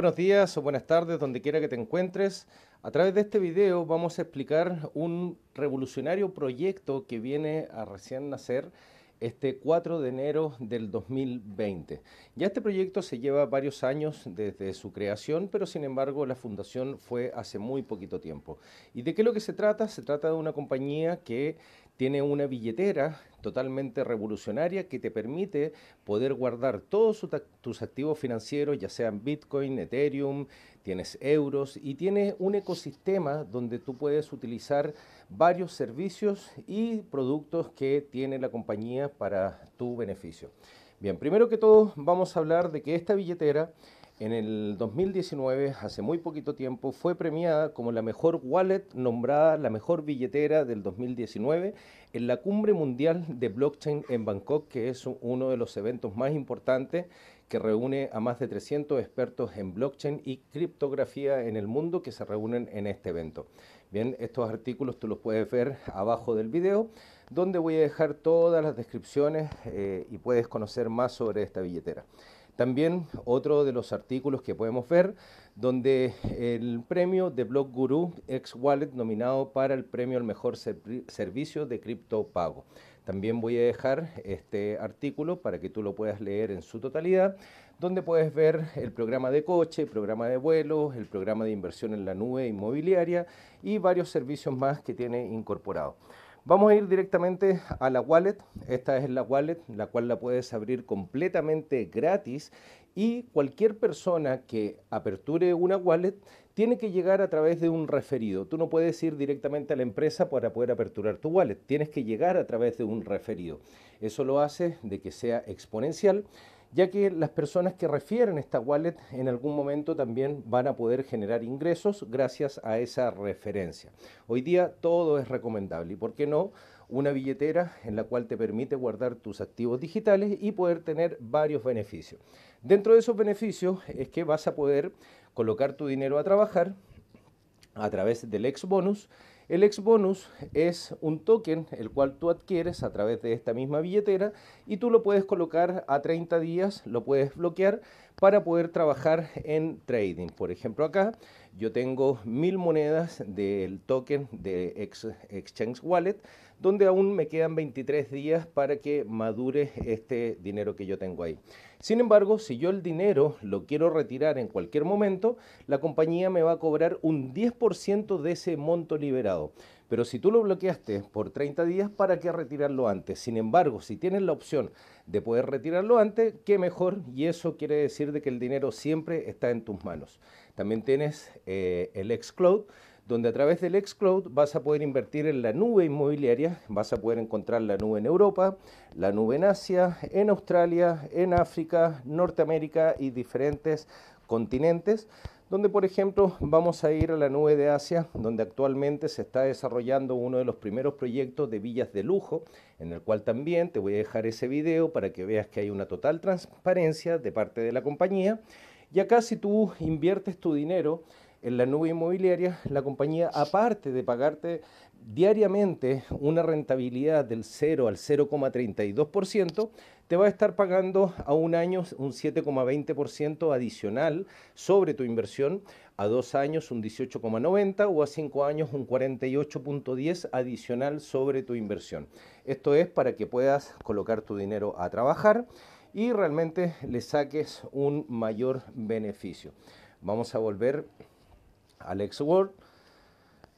Buenos días o buenas tardes, donde quiera que te encuentres. A través de este video vamos a explicar un revolucionario proyecto que viene a recién nacer este 4 de enero del 2020. Ya este proyecto se lleva varios años desde su creación, pero sin embargo la fundación fue hace muy poquito tiempo. ¿Y de qué es lo que se trata? Se trata de una compañía que tiene una billetera totalmente revolucionaria que te permite poder guardar todos tus activos financieros, ya sean Bitcoin, Ethereum, tienes euros y tiene un ecosistema donde tú puedes utilizar varios servicios y productos que tiene la compañía para tu beneficio. Bien, primero que todo vamos a hablar de que esta billetera en el 2019, hace muy poquito tiempo, fue premiada como la mejor wallet nombrada la mejor billetera del 2019 en la Cumbre Mundial de Blockchain en Bangkok, que es uno de los eventos más importantes que reúne a más de 300 expertos en blockchain y criptografía en el mundo que se reúnen en este evento. Bien, estos artículos tú los puedes ver abajo del video, donde voy a dejar todas las descripciones eh, y puedes conocer más sobre esta billetera. También otro de los artículos que podemos ver, donde el premio de Block Guru X Wallet nominado para el premio al mejor servicio de cripto pago. También voy a dejar este artículo para que tú lo puedas leer en su totalidad, donde puedes ver el programa de coche, el programa de vuelo, el programa de inversión en la nube inmobiliaria y varios servicios más que tiene incorporado. Vamos a ir directamente a la wallet. Esta es la wallet, la cual la puedes abrir completamente gratis y cualquier persona que aperture una wallet tiene que llegar a través de un referido. Tú no puedes ir directamente a la empresa para poder aperturar tu wallet. Tienes que llegar a través de un referido. Eso lo hace de que sea exponencial ya que las personas que refieren esta wallet en algún momento también van a poder generar ingresos gracias a esa referencia. Hoy día todo es recomendable y, ¿por qué no? Una billetera en la cual te permite guardar tus activos digitales y poder tener varios beneficios. Dentro de esos beneficios es que vas a poder colocar tu dinero a trabajar a través del ex bonus el ex bonus es un token el cual tú adquieres a través de esta misma billetera y tú lo puedes colocar a 30 días, lo puedes bloquear para poder trabajar en trading. Por ejemplo, acá yo tengo mil monedas del token de Exchange Wallet, donde aún me quedan 23 días para que madure este dinero que yo tengo ahí. Sin embargo, si yo el dinero lo quiero retirar en cualquier momento, la compañía me va a cobrar un 10% de ese monto liberado. Pero si tú lo bloqueaste por 30 días, ¿para qué retirarlo antes? Sin embargo, si tienes la opción de poder retirarlo antes, qué mejor. Y eso quiere decir de que el dinero siempre está en tus manos. También tienes eh, el xCloud, donde a través del xCloud vas a poder invertir en la nube inmobiliaria, vas a poder encontrar la nube en Europa, la nube en Asia, en Australia, en África, Norteamérica y diferentes continentes donde por ejemplo vamos a ir a la nube de Asia, donde actualmente se está desarrollando uno de los primeros proyectos de villas de lujo, en el cual también te voy a dejar ese video para que veas que hay una total transparencia de parte de la compañía. Y acá si tú inviertes tu dinero, en la nube inmobiliaria, la compañía, aparte de pagarte diariamente una rentabilidad del 0 al 0,32%, te va a estar pagando a un año un 7,20% adicional sobre tu inversión, a dos años un 18,90 o a cinco años un 48,10 adicional sobre tu inversión. Esto es para que puedas colocar tu dinero a trabajar y realmente le saques un mayor beneficio. Vamos a volver Alex world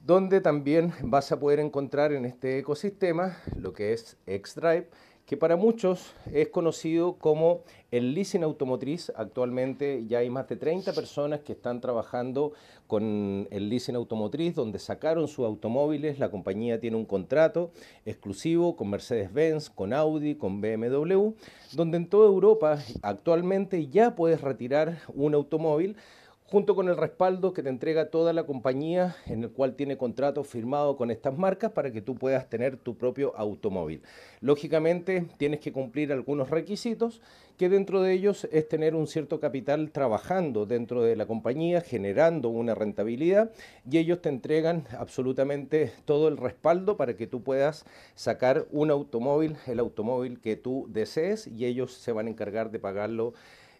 donde también vas a poder encontrar en este ecosistema lo que es xDrive que para muchos es conocido como el leasing automotriz. Actualmente ya hay más de 30 personas que están trabajando con el leasing automotriz, donde sacaron sus automóviles. La compañía tiene un contrato exclusivo con Mercedes-Benz, con Audi, con BMW, donde en toda Europa actualmente ya puedes retirar un automóvil junto con el respaldo que te entrega toda la compañía en el cual tiene contrato firmado con estas marcas para que tú puedas tener tu propio automóvil. Lógicamente tienes que cumplir algunos requisitos que dentro de ellos es tener un cierto capital trabajando dentro de la compañía, generando una rentabilidad y ellos te entregan absolutamente todo el respaldo para que tú puedas sacar un automóvil, el automóvil que tú desees y ellos se van a encargar de pagarlo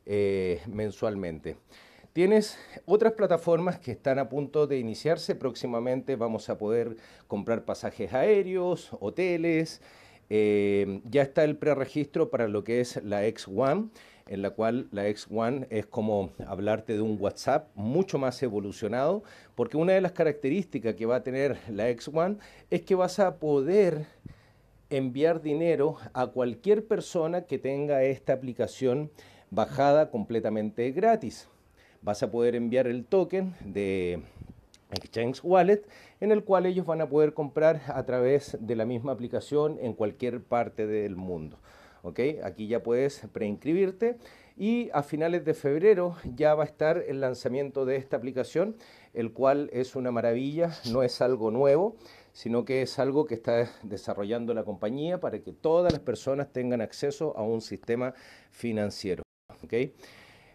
eh, mensualmente. Tienes otras plataformas que están a punto de iniciarse. Próximamente vamos a poder comprar pasajes aéreos, hoteles. Eh, ya está el preregistro para lo que es la X1, en la cual la X1 es como hablarte de un WhatsApp mucho más evolucionado, porque una de las características que va a tener la X1 es que vas a poder enviar dinero a cualquier persona que tenga esta aplicación bajada completamente gratis vas a poder enviar el token de Exchange Wallet, en el cual ellos van a poder comprar a través de la misma aplicación en cualquier parte del mundo. ¿ok? Aquí ya puedes preinscribirte y a finales de febrero ya va a estar el lanzamiento de esta aplicación, el cual es una maravilla, no es algo nuevo, sino que es algo que está desarrollando la compañía para que todas las personas tengan acceso a un sistema financiero. ¿ok?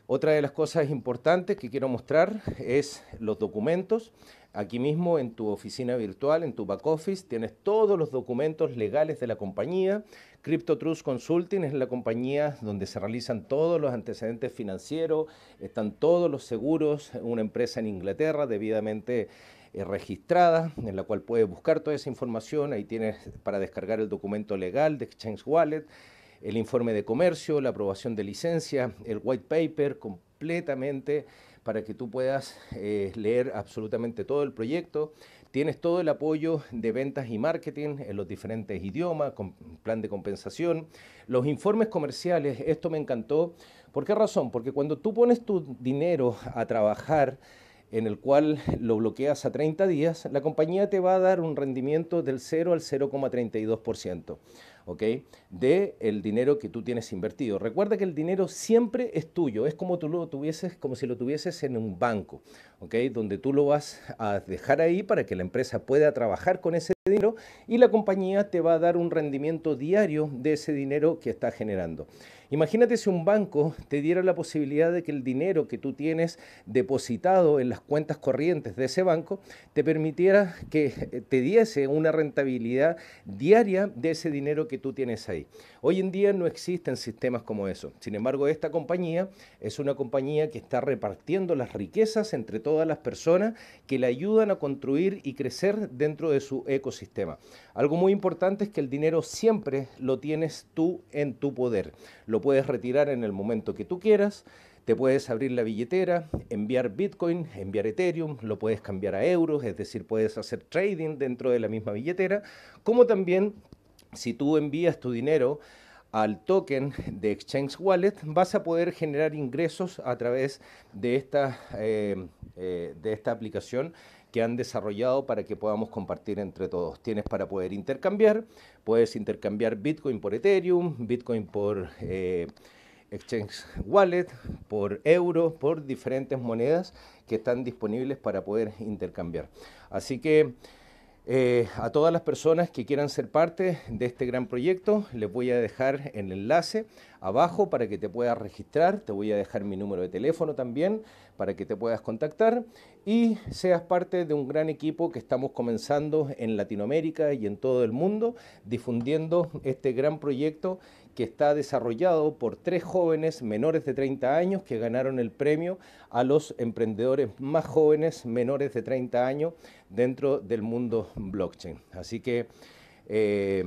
Otra de las cosas importantes que quiero mostrar es los documentos. Aquí mismo en tu oficina virtual, en tu back office, tienes todos los documentos legales de la compañía. Crypto Trust Consulting es la compañía donde se realizan todos los antecedentes financieros, están todos los seguros, una empresa en Inglaterra debidamente eh, registrada, en la cual puedes buscar toda esa información. Ahí tienes para descargar el documento legal de Exchange Wallet el informe de comercio, la aprobación de licencia, el white paper completamente para que tú puedas eh, leer absolutamente todo el proyecto. Tienes todo el apoyo de ventas y marketing en los diferentes idiomas, con plan de compensación, los informes comerciales, esto me encantó. ¿Por qué razón? Porque cuando tú pones tu dinero a trabajar, en el cual lo bloqueas a 30 días, la compañía te va a dar un rendimiento del 0 al 0,32%. ¿ok? De el dinero que tú tienes invertido. Recuerda que el dinero siempre es tuyo, es como tú lo tuvieses, como si lo tuvieses en un banco, ¿ok? Donde tú lo vas a dejar ahí para que la empresa pueda trabajar con ese dinero y la compañía te va a dar un rendimiento diario de ese dinero que está generando. Imagínate si un banco te diera la posibilidad de que el dinero que tú tienes depositado en las cuentas corrientes de ese banco te permitiera que eh, te diese una rentabilidad diaria de ese dinero que tú tienes ahí. Hoy en día no existen sistemas como eso. Sin embargo, esta compañía es una compañía que está repartiendo las riquezas entre todas las personas que le ayudan a construir y crecer dentro de su ecosistema. Algo muy importante es que el dinero siempre lo tienes tú en tu poder. Lo puedes retirar en el momento que tú quieras. Te puedes abrir la billetera, enviar Bitcoin, enviar Ethereum, lo puedes cambiar a euros, es decir, puedes hacer trading dentro de la misma billetera, como también si tú envías tu dinero al token de Exchange Wallet, vas a poder generar ingresos a través de esta, eh, eh, de esta aplicación que han desarrollado para que podamos compartir entre todos. Tienes para poder intercambiar, puedes intercambiar Bitcoin por Ethereum, Bitcoin por eh, Exchange Wallet, por euro, por diferentes monedas que están disponibles para poder intercambiar. Así que eh, a todas las personas que quieran ser parte de este gran proyecto, les voy a dejar el enlace abajo para que te puedas registrar, te voy a dejar mi número de teléfono también para que te puedas contactar y seas parte de un gran equipo que estamos comenzando en Latinoamérica y en todo el mundo, difundiendo este gran proyecto que está desarrollado por tres jóvenes menores de 30 años que ganaron el premio a los emprendedores más jóvenes menores de 30 años dentro del mundo blockchain. Así que eh,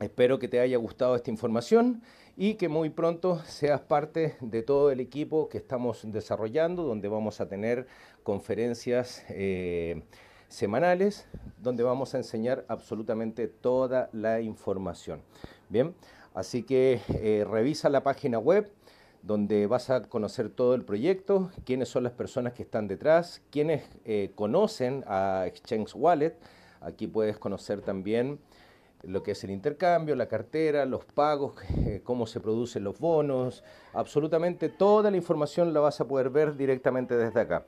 espero que te haya gustado esta información y que muy pronto seas parte de todo el equipo que estamos desarrollando, donde vamos a tener conferencias eh, semanales, donde vamos a enseñar absolutamente toda la información. Bien, así que eh, revisa la página web donde vas a conocer todo el proyecto, quiénes son las personas que están detrás, quiénes eh, conocen a Exchange Wallet. Aquí puedes conocer también lo que es el intercambio, la cartera, los pagos, eh, cómo se producen los bonos, absolutamente toda la información la vas a poder ver directamente desde acá.